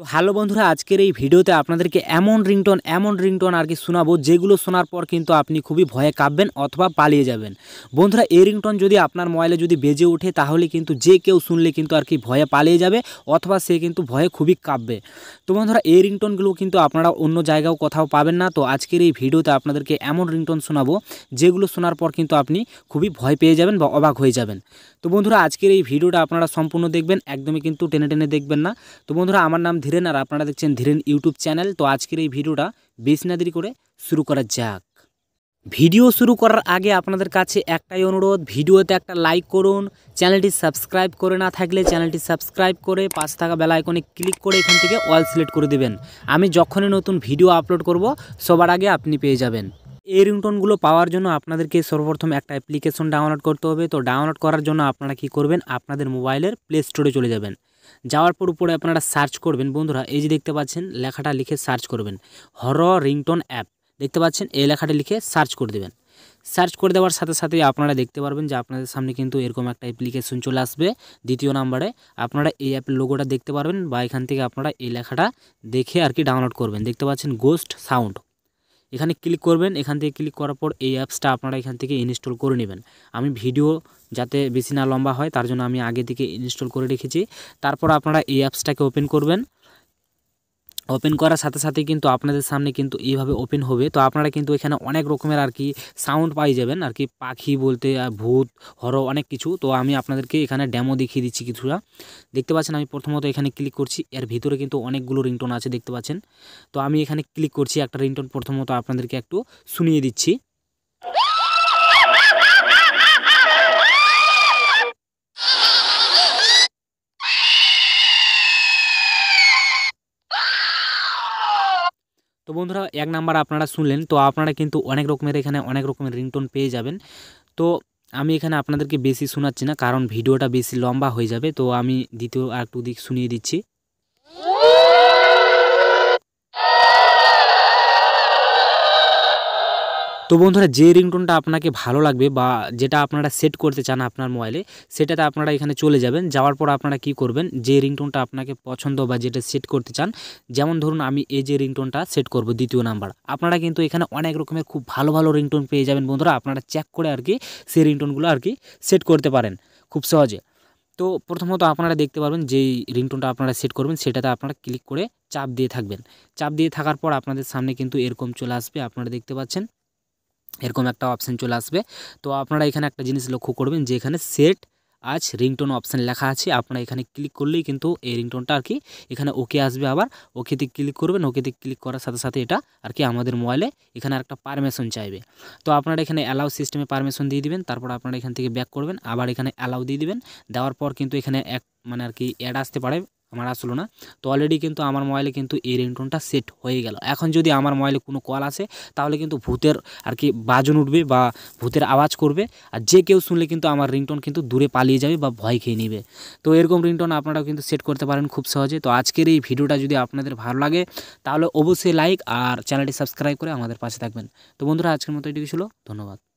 তো হ্যালো বন্ধুরা আজকের এই ভিডিওতে আপনাদেরকে এমন রিংটোন এমন রিংটোন আর কি শোনাবো যেগুলো শোনার পর কিন্তু আপনি খুবই ভয়ে কাঁপবেন অথবা পালিয়ে যাবেন বন্ধুরা এই রিংটোন যদি আপনার মোবাইলে যদি বেজে ওঠে তাহলে কিন্তু যে কেউ শুনলে কিন্তু আর কি ভয়ে পালিয়ে যাবে অথবা সে কিন্তু ভয়ে খুবই কাঁপবে তো বন্ধুরা এই রিংটোনগুলো কিন্তু আপনারা অন্য জায়গাও কোথাও পাবেন না তো আজকের এই ভিডিওতে আপনাদেরকে এমন রিংটোন শোনাবো যেগুলো শোনার পর কিন্তু আপনি খুবই ভয় পেয়ে যাবেন বা অবাক হয়ে যাবেন তো বন্ধুরা আজকের এই ভিডিওটা আপনারা সম্পূর্ণ দেখবেন একদমই কিন্তু টেনে টেনে দেখবেন না তো বন্ধুরা আমার নাম ধীরেন আর আপনারা দেখছেন ধীরেন ইউটিউব চ্যানেল তো আজকের এই ভিডিওটা বেশ না দেরি করে শুরু করা যাক ভিডিও শুরু করার আগে আপনাদের কাছে একটাই অনুরোধ ভিডিওতে একটা লাইক করুন চ্যানেলটি সাবস্ক্রাইব করে না থাকলে চ্যানেলটি সাবস্ক্রাইব করে পাশে থাকা বেল আইকনে ক্লিক করে এখান থেকে অল সিলেক্ট করে দেবেন আমি যখনই নতুন ভিডিও আপলোড করব সবার আগে আপনি পেয়ে যাবেন এই রিংটোনগুলো পাওয়ার জন্য আপনাদেরকে সর্বপ্রথম একটা অ্যাপ্লিকেশন ডাউনলোড করতে হবে তো ডাউনলোড করার জন্য আপনারা কি করবেন আপনাদের মোবাইলের প্লে স্টোরে চলে যাবেন যাওয়ার পর উপরে আপনারা সার্চ করবেন বন্ধুরা এই যে দেখতে পাচ্ছেন লেখাটা লিখে সার্চ করবেন হর রিংটন অ্যাপ দেখতে পাচ্ছেন এই লেখাটা লিখে সার্চ করে দেবেন সার্চ করে দেওয়ার সাথে সাথে আপনারা দেখতে পারবেন যে আপনাদের সামনে কিন্তু এরকম একটা অ্যাপ্লিকেশন চলে আসবে দ্বিতীয় নাম্বারে আপনারা এই অ্যাপের লোগোটা দেখতে পারবেন বা এখান থেকে আপনারা এই লেখাটা দেখে আর কি ডাউনলোড করবেন দেখতে পাচ্ছেন গোস্ট সাউন্ড এখানে ক্লিক করবেন এখান থেকে ক্লিক করার পর এই অ্যাপসটা আপনারা এখান থেকে ইনস্টল করে নেবেন আমি ভিডিও যাতে বেশি না লম্বা হয় তার জন্য আমি আগে থেকে ইনস্টল করে রেখেছি তারপর আপনারা এই অ্যাপসটাকে ওপেন করবেন ওপেন করার সাথে সাথে কিন্তু আপনাদের সামনে কিন্তু এইভাবে ওপেন হবে তো আপনারা কিন্তু এখানে অনেক রকমের আর কি সাউন্ড পাই যাবেন আর কি পাখি বলতে ভূত হর অনেক কিছু তো আমি আপনাদেরকে এখানে ড্যামো দেখিয়ে দিচ্ছি কিছুটা দেখতে পাচ্ছেন আমি প্রথমত এখানে ক্লিক করছি এর ভিতরে কিন্তু অনেকগুলো রিংটোন আছে দেখতে পাচ্ছেন তো আমি এখানে ক্লিক করছি একটা রিংটোন প্রথমত আপনাদেরকে একটু শুনিয়ে দিচ্ছি তো বন্ধুরা এক নাম্বার আপনারা শুনলেন তো আপনারা কিন্তু অনেক রকমের এখানে অনেক রকমের রিংটোন পেয়ে যাবেন তো আমি এখানে আপনাদেরকে বেশি শোনাচ্ছি না কারণ ভিডিওটা বেশি লম্বা হয়ে যাবে তো আমি দ্বিতীয় আর একটু দিক শুনিয়ে দিচ্ছি তো বন্ধুরা যে রিংটোনটা আপনাকে ভালো লাগবে বা যেটা আপনারা সেট করতে চান আপনার মোবাইলে সেটাতে আপনারা এখানে চলে যাবেন যাওয়ার পর আপনারা কি করবেন যে রিংটোনটা আপনাকে পছন্দ বা যেটা সেট করতে চান যেমন ধরুন আমি এই যে রিংটোনটা সেট করব দ্বিতীয় নাম্বার আপনারা কিন্তু এখানে অনেক রকমের খুব ভালো ভালো রিংটোন পেয়ে যাবেন বন্ধুরা আপনারা চেক করে আর কি সেই রিংটোনগুলো আর কি সেট করতে পারেন খুব সহজে তো প্রথমত আপনারা দেখতে পারবেন যেই রিংটোনটা আপনারা সেট করবেন সেটাতে আপনারা ক্লিক করে চাপ দিয়ে থাকবেন চাপ দিয়ে থাকার পর আপনাদের সামনে কিন্তু এরকম চলে আসবে আপনারা দেখতে পাচ্ছেন এরকম একটা অপশান চলে আসবে তো আপনারা এখানে একটা জিনিস লক্ষ্য করবেন যে এখানে সেট আজ রিংটোন অপশান লেখা আছে আপনারা এখানে ক্লিক করলেই কিন্তু এই রিংটোনটা আর কি এখানে ওকে আসবে আবার ওকেতে ক্লিক করবেন ওকেতে ক্লিক করার সাথে সাথে এটা আর কি আমাদের মোবাইলে এখানে একটা পারমিশন চাইবে তো আপনারা এখানে অ্যালাউ সিস্টেমে পারমিশন দিয়ে দিবেন তারপর আপনারা এখান থেকে ব্যাক করবেন আবার এখানে অ্যালাউ দিয়ে দিবেন দেওয়ার পর কিন্তু এখানে এক মানে আর কি অ্যাড আসতে পারে আমার আসলো না তো অলরেডি কিন্তু আমার মোবাইলে কিন্তু এই রিংটোনটা সেট হয়ে গেল এখন যদি আমার মোবাইলে কোনো কল আসে তাহলে কিন্তু ভূতের আর কি বাজন উঠবে বা ভূতের আওয়াজ করবে আর যে কেউ শুনলে কিন্তু আমার রিংটোন কিন্তু দূরে পালিয়ে যাবে বা ভয় খেয়ে নেবে তো এরকম রিংটোন আপনারাও কিন্তু সেট করতে পারেন খুব সহজে তো আজকের এই ভিডিওটা যদি আপনাদের ভালো লাগে তাহলে অবশ্যই লাইক আর চ্যানেলটি সাবস্ক্রাইব করে আমাদের পাশে থাকবেন তো বন্ধুরা আজকের মতো এটি ছিল ধন্যবাদ